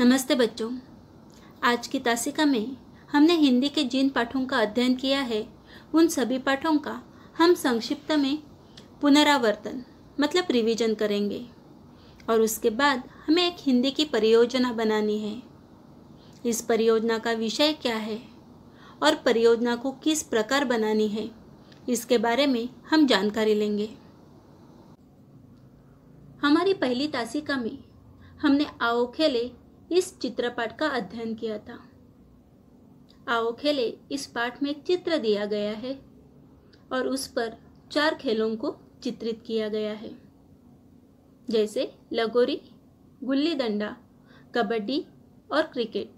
नमस्ते बच्चों आज की तासिका में हमने हिंदी के जिन पाठों का अध्ययन किया है उन सभी पाठों का हम संक्षिप्त में पुनरावर्तन मतलब रिवीजन करेंगे और उसके बाद हमें एक हिंदी की परियोजना बनानी है इस परियोजना का विषय क्या है और परियोजना को किस प्रकार बनानी है इसके बारे में हम जानकारी लेंगे हमारी पहली तासिका में हमने आओ खेले इस चित्रपाठ का अध्ययन किया था आओ खेले इस पाठ में एक चित्र दिया गया है और उस पर चार खेलों को चित्रित किया गया है जैसे लगोरी गुल्ली डंडा कबड्डी और क्रिकेट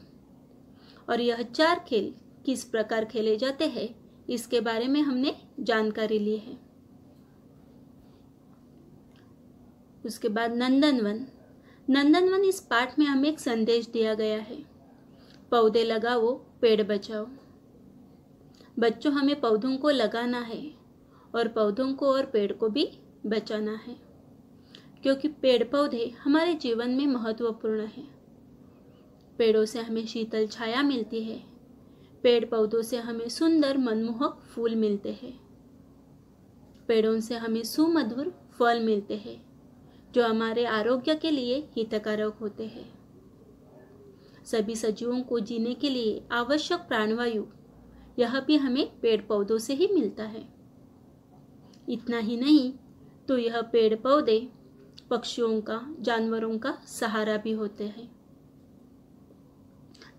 और यह चार खेल किस प्रकार खेले जाते हैं इसके बारे में हमने जानकारी ली है उसके बाद नंदनवन नंदनवन इस पाठ में हमें एक संदेश दिया गया है पौधे लगाओ पेड़ बचाओ बच्चों हमें पौधों को लगाना है और पौधों को और पेड़ को भी बचाना है क्योंकि पेड़ पौधे हमारे जीवन में महत्वपूर्ण हैं पेड़ों से हमें शीतल छाया मिलती है पेड़ पौधों से हमें सुंदर मनमोहक फूल मिलते हैं पेड़ों से हमें सुमधुर फल मिलते हैं जो हमारे आरोग्य के लिए हितकारक होते हैं सभी सजीवों को जीने के लिए आवश्यक प्राणवायु यह भी हमें पेड़ पौधों से ही मिलता है इतना ही नहीं तो यह पेड़ पौधे पक्षियों का जानवरों का सहारा भी होते हैं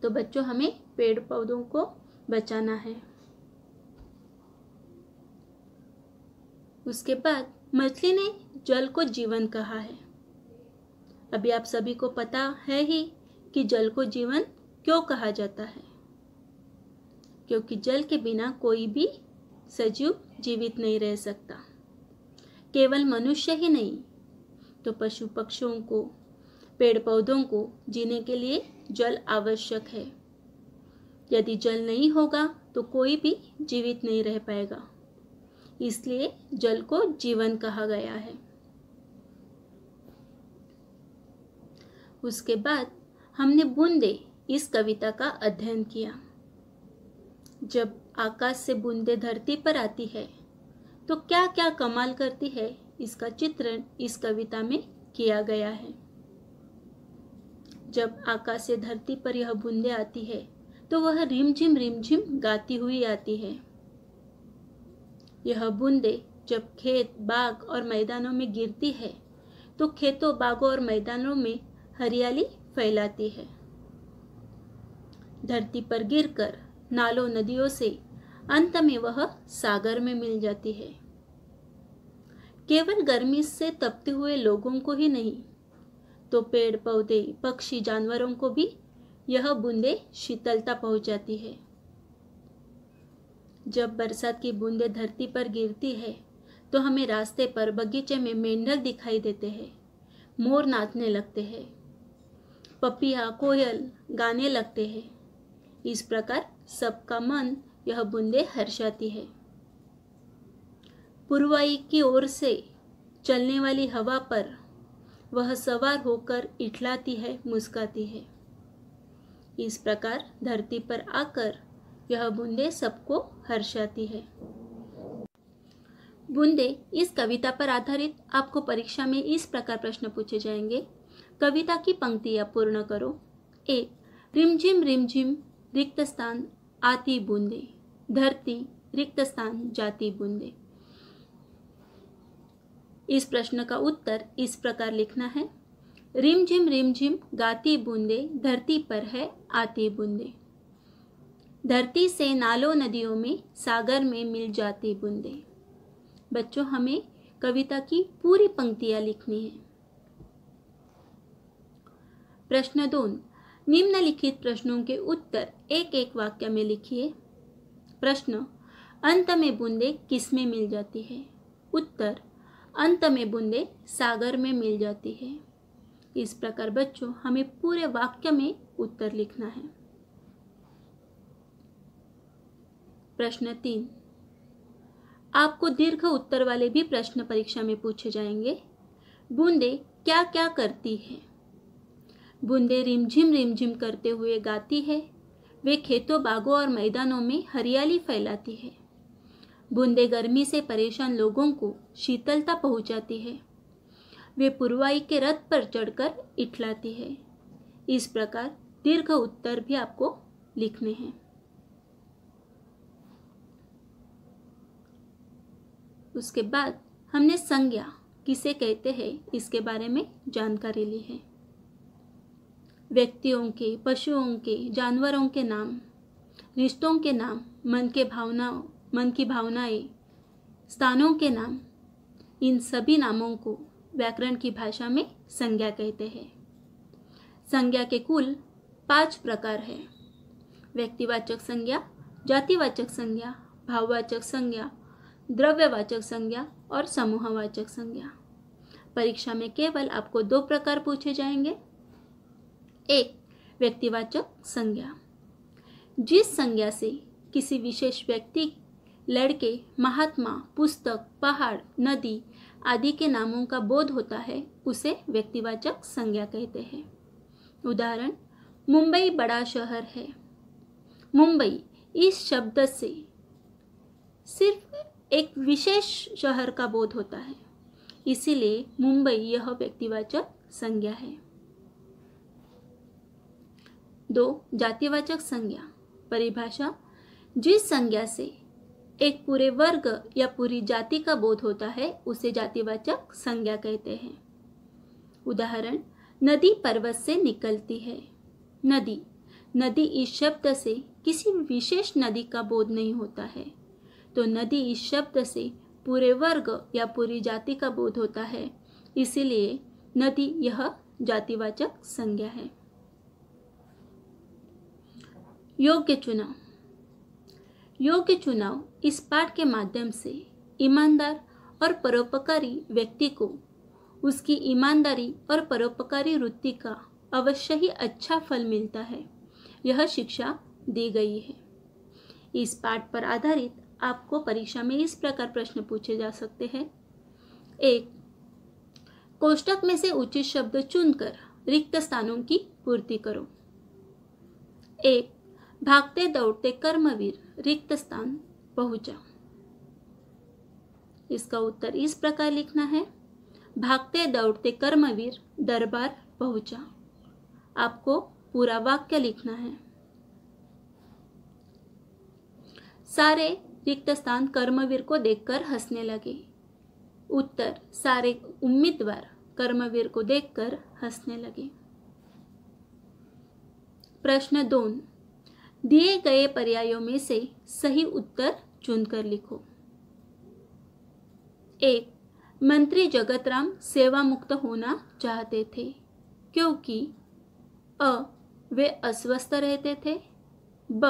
तो बच्चों हमें पेड़ पौधों को बचाना है उसके बाद मछली ने जल को जीवन कहा है अभी आप सभी को पता है ही कि जल को जीवन क्यों कहा जाता है क्योंकि जल के बिना कोई भी सजीव जीवित नहीं रह सकता केवल मनुष्य ही नहीं तो पशु पक्षियों को पेड़ पौधों को जीने के लिए जल आवश्यक है यदि जल नहीं होगा तो कोई भी जीवित नहीं रह पाएगा इसलिए जल को जीवन कहा गया है उसके बाद हमने बूंदे इस कविता का अध्ययन किया जब आकाश से बूंदे धरती पर आती है तो क्या क्या कमाल करती है इसका चित्रण इस कविता में किया गया है जब आकाश से धरती पर यह बूंदे आती है तो वह रिमझिम रिमझिम गाती हुई आती है यह बूंदे जब खेत बाग और मैदानों में गिरती है तो खेतों बागों और मैदानों में हरियाली फैलाती है धरती पर गिरकर नालों नदियों से अंत में वह सागर में मिल जाती है केवल गर्मी से तपते हुए लोगों को ही नहीं तो पेड़ पौधे पक्षी जानवरों को भी यह बूंदे शीतलता पहुंचाती है जब बरसात की बूंदें धरती पर गिरती है तो हमें रास्ते पर बगीचे में मेंढक दिखाई देते हैं मोर नाचने लगते हैं पपिया कोयल गाने लगते हैं इस प्रकार सबका मन यह बूंदे हर्षाती है पूर्वाई की ओर से चलने वाली हवा पर वह सवार होकर इठलाती है मुस्काती है इस प्रकार धरती पर आकर यह बूंदे सबको हर्षाती है बूंदे इस कविता पर आधारित आपको परीक्षा में इस प्रकार प्रश्न पूछे जाएंगे कविता की पंक्तियाँ पूर्ण करो एक रिमझिम रिमझिम रिक्त स्थान आती बूंदे धरती रिक्त स्थान जाती बूंदे इस प्रश्न का उत्तर इस प्रकार लिखना है रिमझिम रिमझिम गाती बूंदे धरती पर है आती बूंदे धरती से नालों नदियों में सागर में मिल जाती बूंदे बच्चों हमें कविता की पूरी पंक्तियां लिखनी है प्रश्न दोन निम्नलिखित प्रश्नों के उत्तर एक एक वाक्य में लिखिए प्रश्न अंत में बूंदे किस में मिल जाती है उत्तर अंत में बूंदे सागर में मिल जाती है इस प्रकार बच्चों हमें पूरे वाक्य में उत्तर लिखना है प्रश्न तीन आपको दीर्घ उत्तर वाले भी प्रश्न परीक्षा में पूछे जाएंगे बूंदे क्या क्या करती है बूंदे रिमझिम रिमझिम करते हुए गाती है वे खेतों बागों और मैदानों में हरियाली फैलाती है बूंदे गर्मी से परेशान लोगों को शीतलता पहुंचाती है वे पुरवाई के रथ पर चढ़कर इठलाती है इस प्रकार दीर्घ उत्तर भी आपको लिखने हैं उसके बाद हमने संज्ञा किसे कहते हैं इसके बारे में जानकारी ली है व्यक्तियों के पशुओं के जानवरों के नाम रिश्तों के नाम मन के भावनाओं मन की भावनाएं स्थानों के नाम इन सभी नामों को व्याकरण की भाषा में संज्ञा कहते हैं संज्ञा के कुल पांच प्रकार है व्यक्तिवाचक संज्ञा जातिवाचक संज्ञा भाववाचक संज्ञा द्रव्यवाचक संज्ञा और समूहवाचक संज्ञा परीक्षा में केवल आपको दो प्रकार पूछे जाएंगे एक व्यक्तिवाचक संज्ञा जिस संज्ञा से किसी विशेष व्यक्ति लड़के महात्मा पुस्तक पहाड़ नदी आदि के नामों का बोध होता है उसे व्यक्तिवाचक संज्ञा कहते हैं उदाहरण मुंबई बड़ा शहर है मुंबई इस शब्द से सिर्फ एक विशेष शहर का बोध होता है इसीलिए मुंबई यह व्यक्तिवाचक संज्ञा है दो जातिवाचक संज्ञा परिभाषा जिस संज्ञा से एक पूरे वर्ग या पूरी जाति का बोध होता है उसे जातिवाचक संज्ञा कहते हैं उदाहरण नदी पर्वत से निकलती है नदी नदी इस शब्द से किसी विशेष नदी का बोध नहीं होता है तो नदी इस शब्द से पूरे वर्ग या पूरी जाति का बोध होता है इसीलिए नदी यह जातिवाचक संज्ञा है योग्य चुनाव योग्य चुनाव इस पाठ के माध्यम से ईमानदार और परोपकारी व्यक्ति को उसकी ईमानदारी और परोपकारी वृत्ति का अवश्य ही अच्छा फल मिलता है यह शिक्षा दी गई है इस पाठ पर आधारित आपको परीक्षा में इस प्रकार प्रश्न पूछे जा सकते हैं एक कोष्टक में से उचित शब्द चुनकर रिक्त स्थानों की पूर्ति करो एक भागते दौड़ते कर्मवीर रिक्त स्थान पहुंचा इसका उत्तर इस प्रकार लिखना है भागते दौड़ते कर्मवीर दरबार पहुंचा आपको पूरा वाक्य लिखना है सारे रिक्त स्थान कर्मवीर को देखकर हंसने लगे उत्तर सारे उम्मीदवार कर्मवीर को देखकर हंसने लगे प्रश्न दोन दिए गए पर्यायों में से सही उत्तर चुनकर लिखो एक मंत्री जगतराम सेवा मुक्त होना चाहते थे क्योंकि अ वे अस्वस्थ रहते थे ब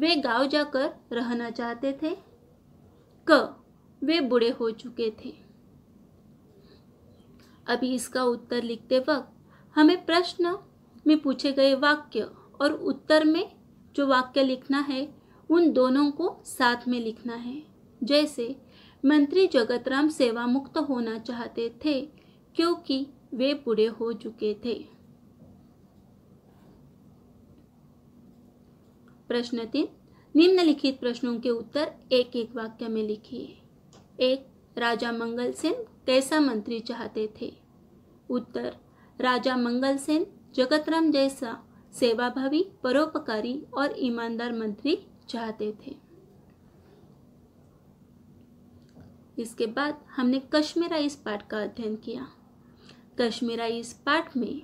वे गांव जाकर रहना चाहते थे क वे बूढ़े हो चुके थे अभी इसका उत्तर लिखते वक्त हमें प्रश्न में पूछे गए वाक्य और उत्तर में जो वाक्य लिखना है उन दोनों को साथ में लिखना है जैसे मंत्री जगत राम सेवा मुक्त होना चाहते थे क्योंकि वे बूढ़े हो चुके थे प्रश्न तीन निम्नलिखित प्रश्नों के उत्तर एक एक वाक्य में लिखिए एक राजा मंगल सेन कैसा मंत्री चाहते थे उत्तर राजा मंगल सेन जगतराम जैसा सेवाभावी परोपकारी और ईमानदार मंत्री चाहते थे इसके बाद हमने कश्मीरा इस पाठ का अध्ययन किया कश्मीरा इस पाठ में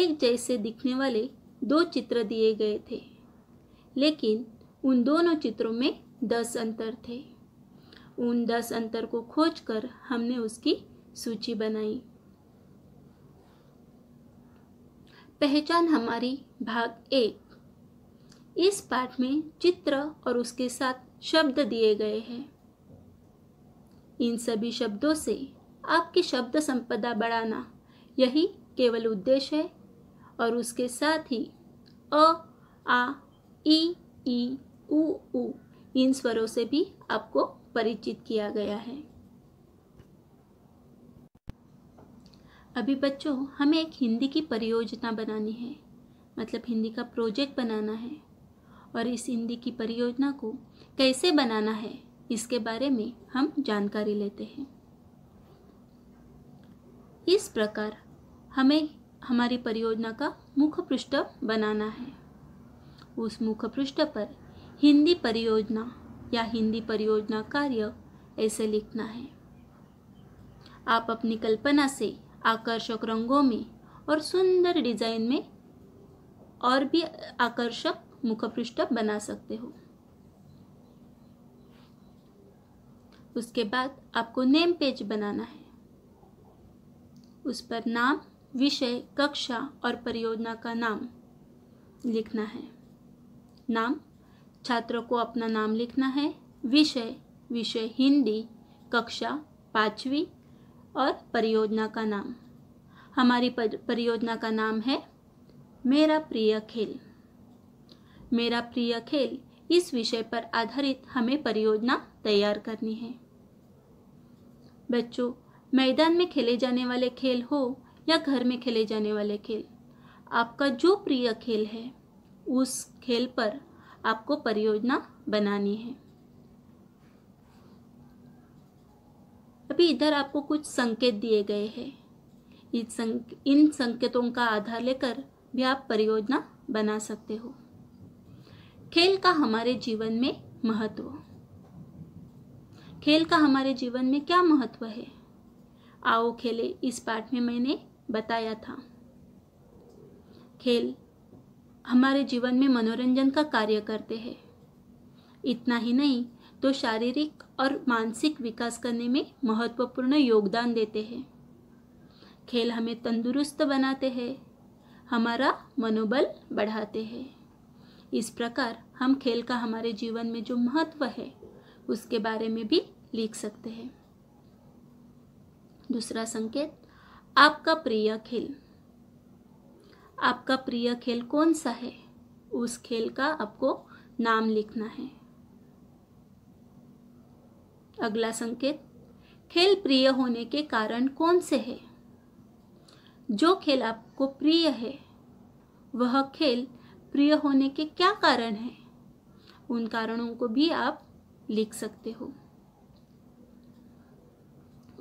एक जैसे दिखने वाले दो चित्र दिए गए थे लेकिन उन दोनों चित्रों में दस अंतर थे उन दस अंतर को खोजकर हमने उसकी सूची बनाई पहचान हमारी भाग एक इस पाठ में चित्र और उसके साथ शब्द दिए गए हैं इन सभी शब्दों से आपकी शब्द संपदा बढ़ाना यही केवल उद्देश्य है और उसके साथ ही अ आ ई ई उ उ इन स्वरों से भी आपको परिचित किया गया है अभी बच्चों हमें एक हिंदी की परियोजना बनानी है मतलब हिंदी का प्रोजेक्ट बनाना है और इस हिंदी की परियोजना को कैसे बनाना है इसके बारे में हम जानकारी लेते हैं इस प्रकार हमें हमारी परियोजना का मुख्य पृष्ठ बनाना है उस मुख्य पृष्ठ पर हिंदी परियोजना या हिंदी परियोजना कार्य ऐसे लिखना है आप अपनी कल्पना से आकर्षक रंगों में और सुंदर डिजाइन में और भी आकर्षक मुखपृष्ठ बना सकते हो उसके बाद आपको नेम पेज बनाना है उस पर नाम विषय कक्षा और परियोजना का नाम लिखना है नाम छात्रों को अपना नाम लिखना है विषय विषय हिंदी कक्षा पाँचवीं और परियोजना का नाम हमारी परियोजना का नाम है मेरा प्रिय खेल मेरा प्रिय खेल इस विषय पर आधारित हमें परियोजना तैयार करनी है बच्चों मैदान में खेले जाने वाले खेल हो या घर में खेले जाने वाले खेल आपका जो प्रिय खेल है उस खेल पर आपको परियोजना बनानी है अभी इधर आपको कुछ संकेत दिए गए हैं इन संकेतों का आधार लेकर भी आप परियोजना बना सकते हो खेल का हमारे जीवन में महत्व खेल का हमारे जीवन में क्या महत्व है आओ खेले इस पाठ में मैंने बताया था खेल हमारे जीवन में मनोरंजन का कार्य करते हैं इतना ही नहीं तो शारीरिक और मानसिक विकास करने में महत्वपूर्ण योगदान देते हैं खेल हमें तंदुरुस्त बनाते हैं हमारा मनोबल बढ़ाते हैं इस प्रकार हम खेल का हमारे जीवन में जो महत्व है उसके बारे में भी लिख सकते हैं दूसरा संकेत आपका प्रिय खेल आपका प्रिय खेल कौन सा है उस खेल का आपको नाम लिखना है अगला संकेत खेल प्रिय होने के कारण कौन से है जो खेल आपको प्रिय है वह खेल प्रिय होने के क्या कारण है उन कारणों को भी आप लिख सकते हो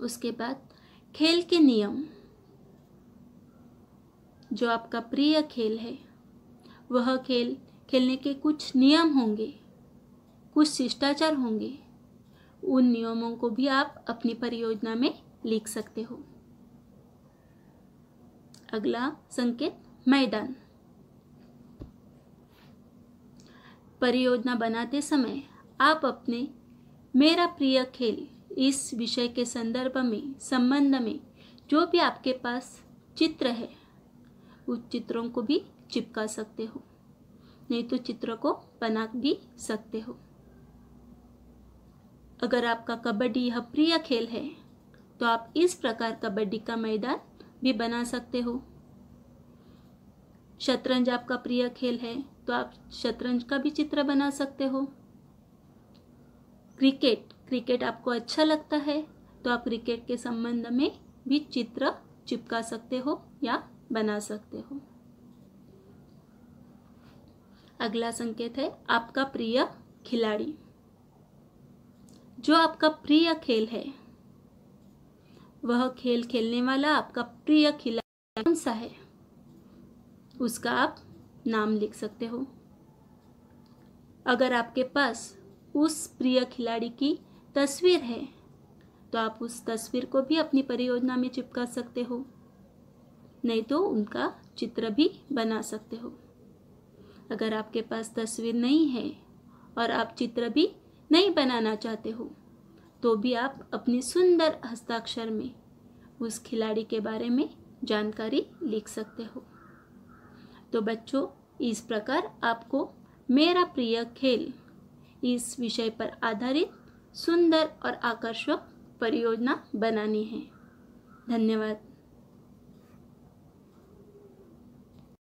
उसके बाद खेल के नियम जो आपका प्रिय खेल है वह खेल खेलने के कुछ नियम होंगे कुछ शिष्टाचार होंगे उन नियमों को भी आप अपनी परियोजना में लिख सकते हो अगला संकेत मैदान परियोजना बनाते समय आप अपने मेरा प्रिय खेल इस विषय के संदर्भ में संबंध में जो भी आपके पास चित्र है कुछ चित्रों को भी चिपका सकते हो नहीं तो चित्र को बना भी सकते हो अगर आपका कबड्डी यह प्रिय खेल है तो आप इस प्रकार कबड्डी का मैदान भी बना सकते हो शतरंज आपका प्रिय खेल है तो आप शतरंज का भी चित्र बना सकते हो क्रिकेट क्रिकेट आपको अच्छा लगता है तो आप क्रिकेट के संबंध में भी चित्र चिपका सकते हो या बना सकते हो अगला संकेत है आपका प्रिय खिलाड़ी जो आपका प्रिय खेल है वह खेल खेलने वाला आपका प्रिय खिलाड़ी कौन सा है उसका आप नाम लिख सकते हो अगर आपके पास उस प्रिय खिलाड़ी की तस्वीर है तो आप उस तस्वीर को भी अपनी परियोजना में चिपका सकते हो नहीं तो उनका चित्र भी बना सकते हो अगर आपके पास तस्वीर नहीं है और आप चित्र भी नहीं बनाना चाहते हो तो भी आप अपनी सुंदर हस्ताक्षर में उस खिलाड़ी के बारे में जानकारी लिख सकते हो तो बच्चों इस प्रकार आपको मेरा प्रिय खेल इस विषय पर आधारित सुंदर और आकर्षक परियोजना बनानी है धन्यवाद